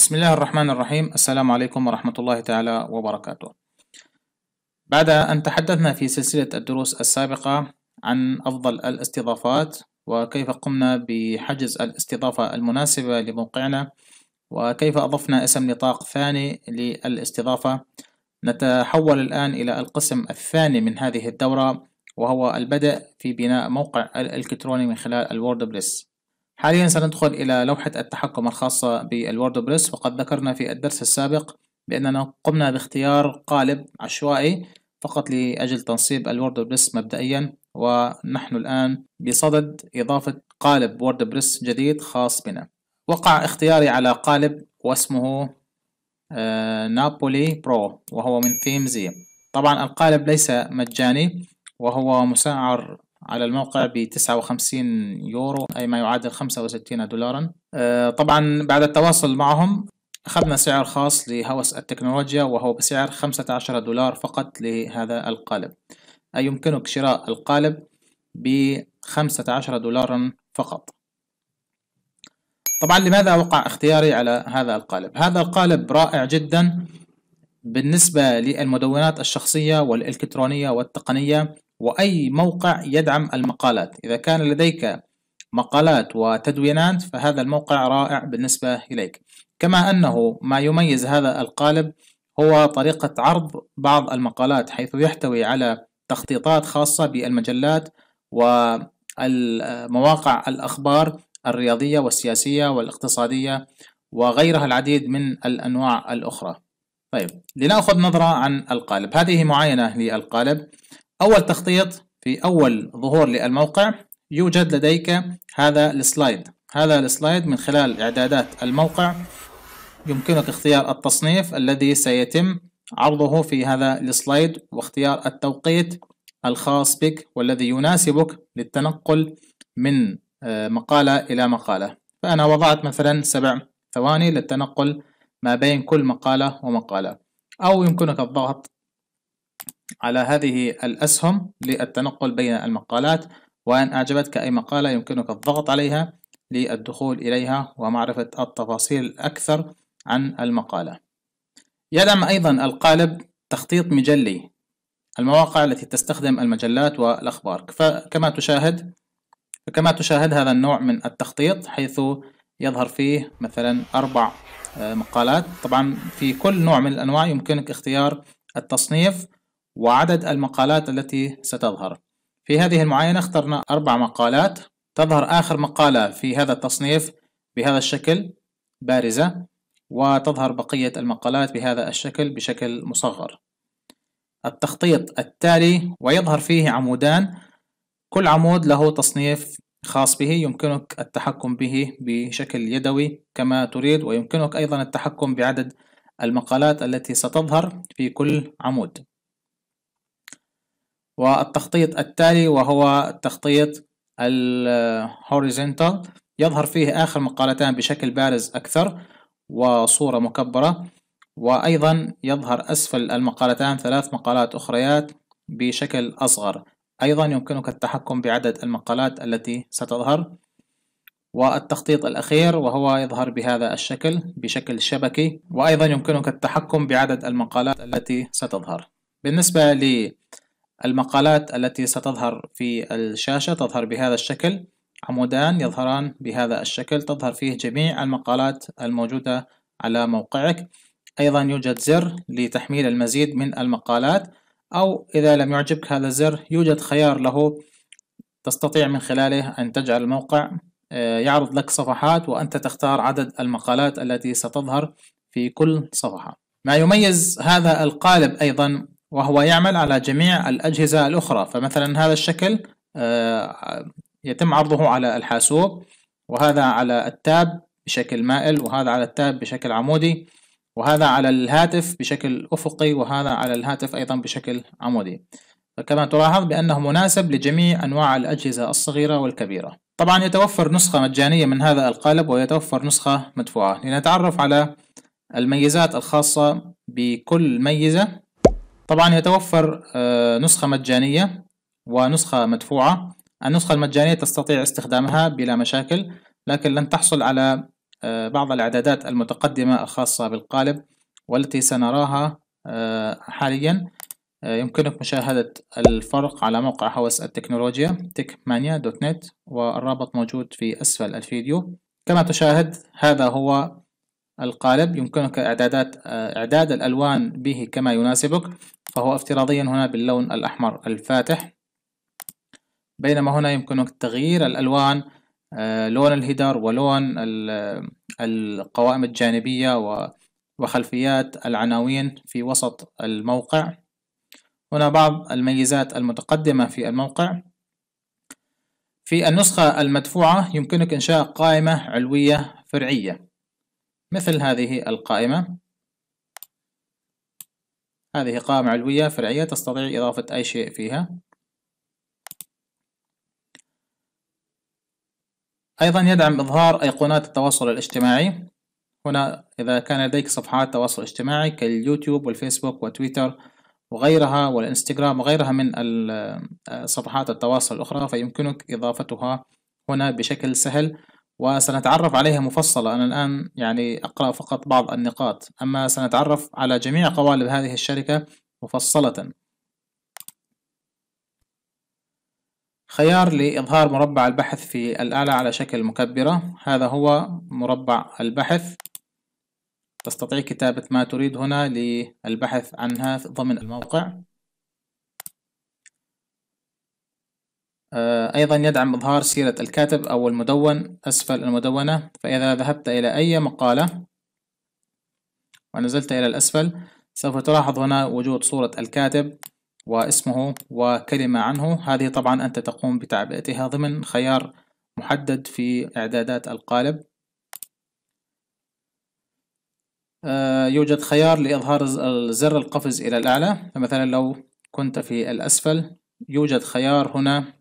بسم الله الرحمن الرحيم السلام عليكم ورحمة الله تعالى وبركاته بعد أن تحدثنا في سلسلة الدروس السابقة عن أفضل الاستضافات وكيف قمنا بحجز الاستضافة المناسبة لموقعنا وكيف أضفنا اسم نطاق ثاني للاستضافة نتحول الآن إلى القسم الثاني من هذه الدورة وهو البدء في بناء موقع الإلكتروني من خلال الووردبريس حاليا سندخل إلى لوحة التحكم الخاصة بالووردبريس وقد ذكرنا في الدرس السابق بأننا قمنا باختيار قالب عشوائي فقط لأجل تنصيب الووردبريس مبدئيا ونحن الآن بصدد إضافة قالب ووردبريس جديد خاص بنا وقع اختياري على قالب واسمه آه، نابولي برو وهو من ثيم زي طبعا القالب ليس مجاني وهو مسعر على الموقع ب 59 يورو أي ما يعادل 65 دولارا آه، طبعا بعد التواصل معهم أخذنا سعر خاص لهوس التكنولوجيا وهو بسعر 15 دولار فقط لهذا القالب أي يمكنك شراء القالب ب 15 دولارا فقط طبعا لماذا وقع اختياري على هذا القالب هذا القالب رائع جدا بالنسبة للمدونات الشخصية والإلكترونية والتقنية وأي موقع يدعم المقالات إذا كان لديك مقالات وتدوينات فهذا الموقع رائع بالنسبة إليك كما أنه ما يميز هذا القالب هو طريقة عرض بعض المقالات حيث يحتوي على تخطيطات خاصة بالمجلات ومواقع الأخبار الرياضية والسياسية والاقتصادية وغيرها العديد من الأنواع الأخرى طيب لنأخذ نظرة عن القالب هذه معاينة للقالب أول تخطيط في أول ظهور للموقع يوجد لديك هذا السلايد هذا السلايد من خلال إعدادات الموقع يمكنك اختيار التصنيف الذي سيتم عرضه في هذا السلايد واختيار التوقيت الخاص بك والذي يناسبك للتنقل من آه، مقالة إلى مقالة فأنا وضعت مثلا سبع ثواني للتنقل ما بين كل مقالة ومقالة أو يمكنك الضغط على هذه الأسهم للتنقل بين المقالات وإن أعجبتك أي مقالة يمكنك الضغط عليها للدخول إليها ومعرفة التفاصيل أكثر عن المقالة يدعم أيضا القالب تخطيط مجلي المواقع التي تستخدم المجلات والأخبار فكما تشاهد فكما تشاهد هذا النوع من التخطيط حيث يظهر فيه مثلا أربع آه، مقالات طبعا في كل نوع من الأنواع يمكنك اختيار التصنيف وعدد المقالات التي ستظهر في هذه المعاينة اخترنا أربع مقالات تظهر آخر مقالة في هذا التصنيف بهذا الشكل بارزة وتظهر بقية المقالات بهذا الشكل بشكل مصغر التخطيط التالي ويظهر فيه عمودان كل عمود له تصنيف خاص به يمكنك التحكم به بشكل يدوي كما تريد ويمكنك أيضا التحكم بعدد المقالات التي ستظهر في كل عمود والتخطيط التالي وهو تخطيط الهوريزونتال يظهر فيه آخر مقالتان بشكل بارز أكثر وصورة مكبرة وأيضا يظهر أسفل المقالتان ثلاث مقالات أخريات بشكل أصغر أيضا يمكنك التحكم بعدد المقالات التي ستظهر والتخطيط الأخير وهو يظهر بهذا الشكل بشكل شبكي وأيضا يمكنك التحكم بعدد المقالات التي ستظهر بالنسبة المقالات التي ستظهر في الشاشة تظهر بهذا الشكل عمودان يظهران بهذا الشكل تظهر فيه جميع المقالات الموجودة على موقعك أيضا يوجد زر لتحميل المزيد من المقالات أو إذا لم يعجبك هذا الزر يوجد خيار له تستطيع من خلاله أن تجعل الموقع آه، يعرض لك صفحات وأنت تختار عدد المقالات التي ستظهر في كل صفحة ما يميز هذا القالب أيضا وهو يعمل على جميع الأجهزة الأخرى فمثلا هذا الشكل آه، يتم عرضه على الحاسوب وهذا على التاب بشكل مائل وهذا على التاب بشكل عمودي وهذا على الهاتف بشكل أفقي وهذا على الهاتف أيضا بشكل عمودي فكما تلاحظ بأنه مناسب لجميع أنواع الأجهزة الصغيرة والكبيرة طبعا يتوفر نسخة مجانية من هذا القالب ويتوفر نسخة مدفوعة لنتعرف على الميزات الخاصة بكل ميزة طبعا يتوفر آه، نسخة مجانية ونسخة مدفوعة النسخة المجانية تستطيع استخدامها بلا مشاكل لكن لن تحصل على آه، بعض الإعدادات المتقدمة الخاصة بالقالب والتي سنراها آه، حاليا يمكنك مشاهدة الفرق على موقع هوس التكنولوجيا techmania.net والرابط موجود في أسفل الفيديو كما تشاهد هذا هو القالب يمكنك إعدادات آه، إعداد الألوان به كما يناسبك فهو افتراضيا هنا باللون الأحمر الفاتح بينما هنا يمكنك تغيير الألوان آه، لون الهيدر ولون القوائم الجانبية وخلفيات العناوين في وسط الموقع هنا بعض الميزات المتقدمة في الموقع في النسخة المدفوعة يمكنك إنشاء قائمة علوية فرعية مثل هذه القائمة هذه قائمة علوية فرعية تستطيع إضافة أي شيء فيها أيضا يدعم إظهار أيقونات التواصل الاجتماعي هنا إذا كان لديك صفحات تواصل اجتماعي كاليوتيوب والفيسبوك وتويتر وغيرها والإنستغرام وغيرها من آه، صفحات التواصل الأخرى فيمكنك إضافتها هنا بشكل سهل وسنتعرف عليها مفصلة أنا الآن يعني أقرأ فقط بعض النقاط أما سنتعرف على جميع قوالب هذه الشركة مفصلة خيار لإظهار مربع البحث في الآلة على شكل مكبرة هذا هو مربع البحث تستطيع كتابة ما تريد هنا للبحث عنها ضمن الموقع آه، أيضا يدعم إظهار سيرة الكاتب أو المدون أسفل المدونة فإذا ذهبت إلى أي مقالة ونزلت إلى الأسفل سوف تلاحظ هنا وجود صورة الكاتب واسمه وكلمة عنه هذه طبعا أنت تقوم بتعبئتها ضمن خيار محدد في إعدادات القالب آه، يوجد خيار لإظهار زر القفز إلى الأعلى فمثلا لو كنت في الأسفل يوجد خيار هنا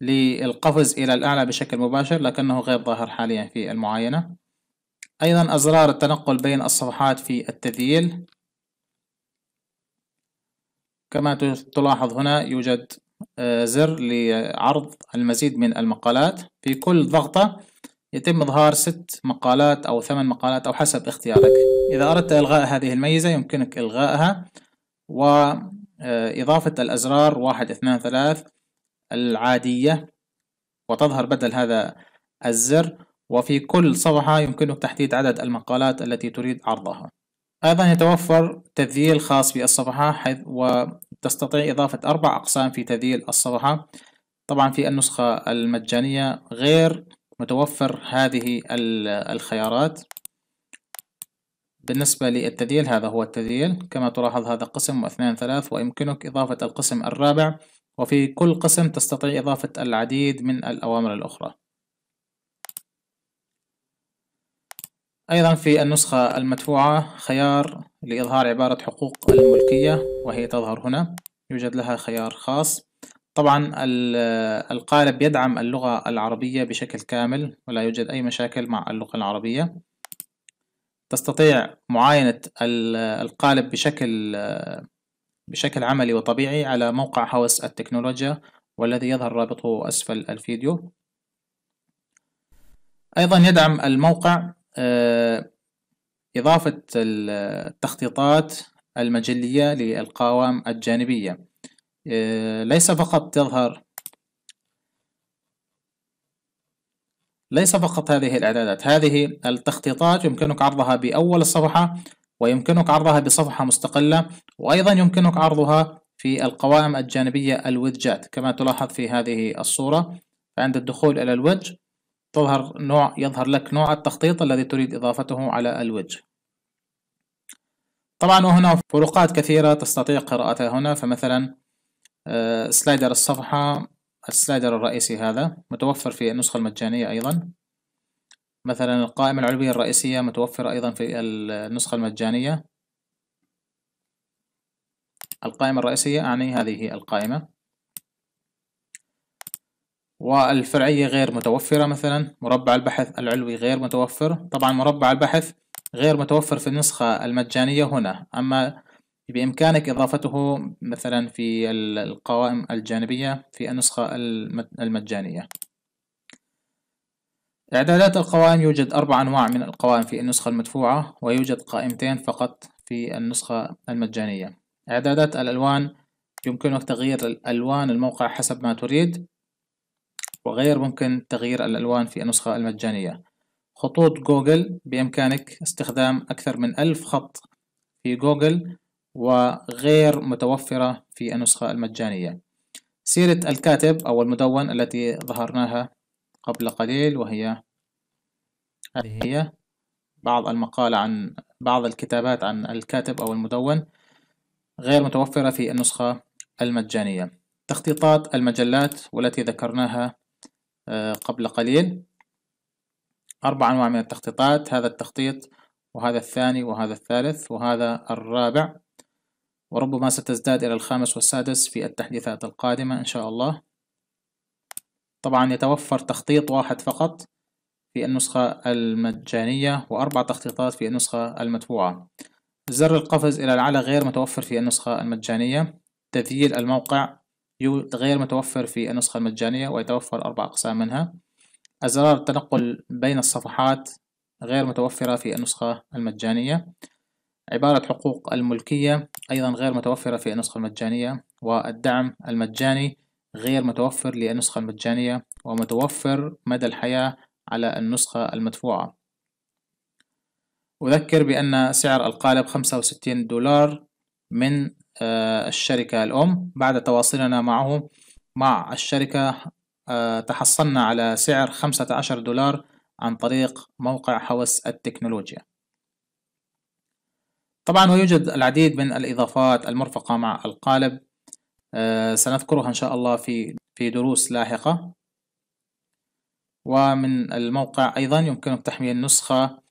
للقفز إلى الأعلى بشكل مباشر لكنه غير ظاهر حاليا في المعاينة أيضا أزرار التنقل بين الصفحات في التذييل كما تلاحظ هنا يوجد آه، زر لعرض المزيد من المقالات في كل ضغطة يتم إظهار ست مقالات أو ثمان مقالات أو حسب اختيارك إذا أردت إلغاء هذه الميزة يمكنك إلغائها وإضافة آه، الأزرار واحد اثنان ثلاث العادية وتظهر بدل هذا الزر وفي كل صفحة يمكنك تحديد عدد المقالات التي تريد عرضها أيضا يتوفر تذييل خاص بالصفحة حيث وتستطيع إضافة أربع أقسام في تذييل الصفحة طبعا في النسخة المجانية غير متوفر هذه الخيارات بالنسبة للتذييل هذا هو التذييل كما تلاحظ هذا قسم واثنان ثلاث ويمكنك إضافة القسم الرابع وفي كل قسم تستطيع إضافة العديد من الأوامر الأخرى أيضا في النسخة المدفوعة خيار لإظهار عبارة حقوق الملكية وهي تظهر هنا يوجد لها خيار خاص طبعا القالب يدعم اللغة العربية بشكل كامل ولا يوجد أي مشاكل مع اللغة العربية تستطيع معاينة القالب بشكل بشكل عملي وطبيعي على موقع هوس التكنولوجيا والذي يظهر رابطه أسفل الفيديو أيضا يدعم الموقع آه، إضافة التخطيطات المجلية للقوام الجانبية آه، ليس فقط تظهر ليس فقط هذه الإعدادات هذه التخطيطات يمكنك عرضها بأول الصفحة ويمكنك عرضها بصفحة مستقلة وأيضا يمكنك عرضها في القوائم الجانبية الويدجات كما تلاحظ في هذه الصورة فعند الدخول إلى الوجه تظهر نوع يظهر لك نوع التخطيط الذي تريد إضافته على الوجه طبعا وهنا فروقات كثيرة تستطيع قراءتها هنا فمثلا آه، سلايدر الصفحة السلايدر الرئيسي هذا متوفر في النسخة المجانية أيضا مثلا القائمة العلوية الرئيسية متوفرة أيضا في النسخة المجانية القائمة الرئيسية أعني هذه القائمة والفرعية غير متوفرة مثلا مربع البحث العلوي غير متوفر طبعا مربع البحث غير متوفر في النسخة المجانية هنا أما بإمكانك إضافته مثلا في القوائم الجانبية في النسخة المجانية إعدادات القوائم يوجد أربع أنواع من القوائم في النسخة المدفوعة ويوجد قائمتين فقط في النسخة المجانية إعدادات الألوان يمكنك تغيير ألوان الموقع حسب ما تريد وغير ممكن تغيير الألوان في النسخة المجانية خطوط جوجل بإمكانك استخدام أكثر من ألف خط في جوجل وغير متوفرة في النسخة المجانية سيرة الكاتب أو المدون التي ظهرناها قبل قليل وهي هي بعض المقال عن بعض الكتابات عن الكاتب أو المدون غير متوفرة في النسخة المجانية تخطيطات المجلات والتي ذكرناها آه، قبل قليل أربع أنواع من التخطيطات هذا التخطيط وهذا الثاني وهذا الثالث وهذا الرابع وربما ستزداد إلى الخامس والسادس في التحديثات القادمة إن شاء الله طبعا يتوفر تخطيط واحد فقط في النسخة المجانية وأربع تخطيطات في النسخة المدفوعة زر القفز إلى الأعلى غير متوفر في النسخة المجانية تذييل الموقع غير متوفر في النسخة المجانية ويتوفر أربع أقسام منها أزرار التنقل بين الصفحات غير متوفرة في النسخة المجانية عبارة حقوق الملكية أيضا غير متوفرة في النسخة المجانية والدعم المجاني غير متوفر للنسخة المجانية ومتوفر مدى الحياة على النسخة المدفوعة أذكر بأن سعر القالب 65 دولار من آه، الشركة الأم بعد تواصلنا معه مع الشركة آه، تحصلنا على سعر 15 دولار عن طريق موقع هوس التكنولوجيا طبعا ويوجد العديد من الإضافات المرفقة مع القالب آه، سنذكرها إن شاء الله في في دروس لاحقة ومن الموقع أيضا يمكنك تحميل نسخة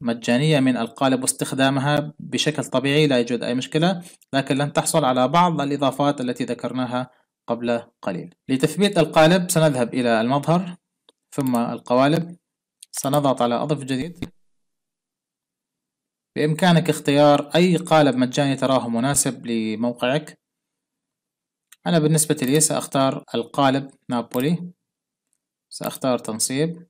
مجانية من القالب واستخدامها بشكل طبيعي لا يوجد أي مشكلة لكن لن تحصل على بعض الإضافات التي ذكرناها قبل قليل لتثبيت القالب سنذهب إلى المظهر ثم القوالب سنضغط على أضف جديد بإمكانك اختيار أي قالب مجاني تراه مناسب لموقعك أنا بالنسبة لي سأختار القالب نابولي سأختار تنصيب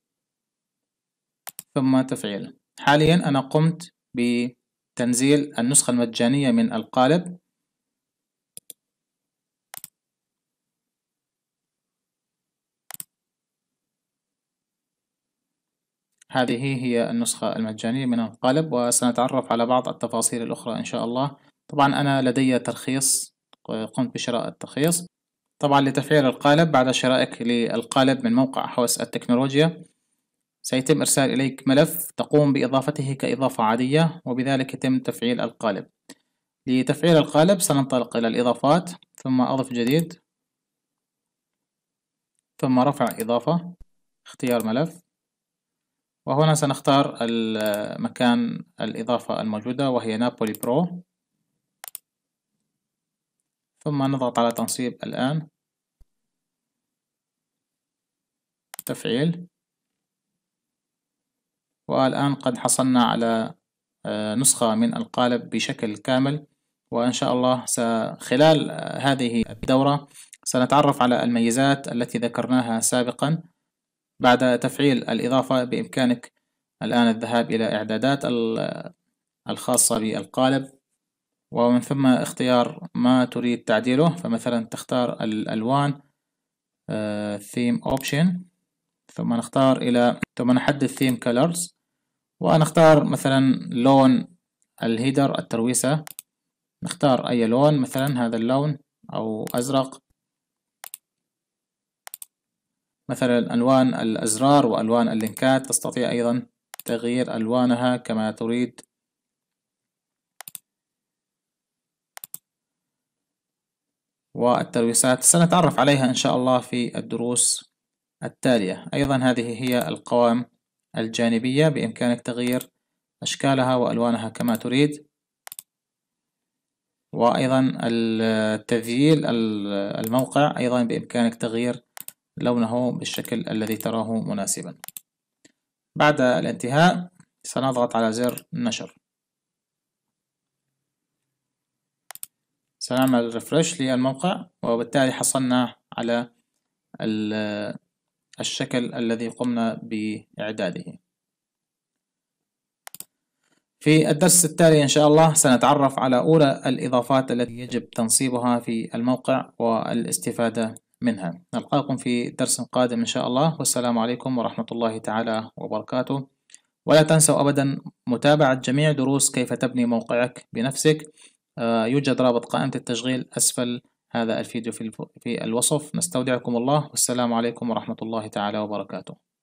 ثم تفعيل حاليا أنا قمت بتنزيل النسخة المجانية من القالب هذه هي النسخة المجانية من القالب وسنتعرف على بعض التفاصيل الأخرى إن شاء الله طبعا أنا لدي ترخيص قمت بشراء الترخيص طبعا لتفعيل القالب بعد شرائك للقالب من موقع حوس التكنولوجيا سيتم إرسال إليك ملف تقوم بإضافته كإضافة عادية وبذلك يتم تفعيل القالب لتفعيل القالب سننطلق إلى الإضافات ثم أضف جديد ثم رفع إضافة اختيار ملف وهنا سنختار مكان الإضافة الموجودة وهي نابولي برو ثم نضغط على تنصيب الآن تفعيل والآن قد حصلنا على آه، نسخة من القالب بشكل كامل وإن شاء الله خلال آه، هذه الدورة سنتعرف على الميزات التي ذكرناها سابقا بعد تفعيل الإضافة بإمكانك الآن الذهاب إلى إعدادات الخاصة بالقالب ومن ثم اختيار ما تريد تعديله فمثلا تختار الألوان ثيم آه، اوبشن ثم نختار إلى ثم نحدد ثيم colors ونختار مثلا لون الهيدر الترويسة نختار أي لون مثلا هذا اللون أو أزرق مثلا ألوان الأزرار وألوان اللينكات تستطيع أيضا تغيير ألوانها كما تريد والترويسات سنتعرف عليها إن شاء الله في الدروس التالية أيضا هذه هي القوائم الجانبية بإمكانك تغيير أشكالها وألوانها كما تريد وأيضا التذييل الموقع أيضا بإمكانك تغيير لونه بالشكل الذي تراه مناسبا بعد الانتهاء سنضغط على زر نشر سنعمل ريفرش للموقع وبالتالي حصلنا على الشكل الذي قمنا بإعداده في الدرس التالي إن شاء الله سنتعرف على أولى الإضافات التي يجب تنصيبها في الموقع والاستفادة منها نلقاكم في درس قادم إن شاء الله والسلام عليكم ورحمة الله تعالى وبركاته ولا تنسوا أبدا متابعة جميع دروس كيف تبني موقعك بنفسك آه، يوجد رابط قائمة التشغيل أسفل هذا الفيديو في الوصف نستودعكم الله والسلام عليكم ورحمة الله تعالى وبركاته